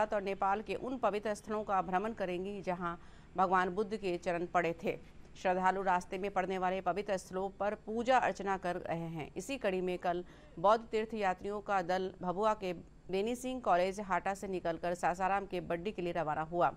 भारत और नेपाल के उन पवित्र स्थलों का भ्रमण करेंगी जहां भगवान बुद्ध के चरण पड़े थे श्रद्धालु रास्ते में पड़ने वाले पवित्र स्थलों पर पूजा अर्चना कर रहे हैं इसी कड़ी में कल बौद्ध तीर्थ यात्रियों का दल भभुआ के बेनी सिंह कॉलेज हाटा से निकलकर सासाराम के बड्डी के लिए रवाना हुआ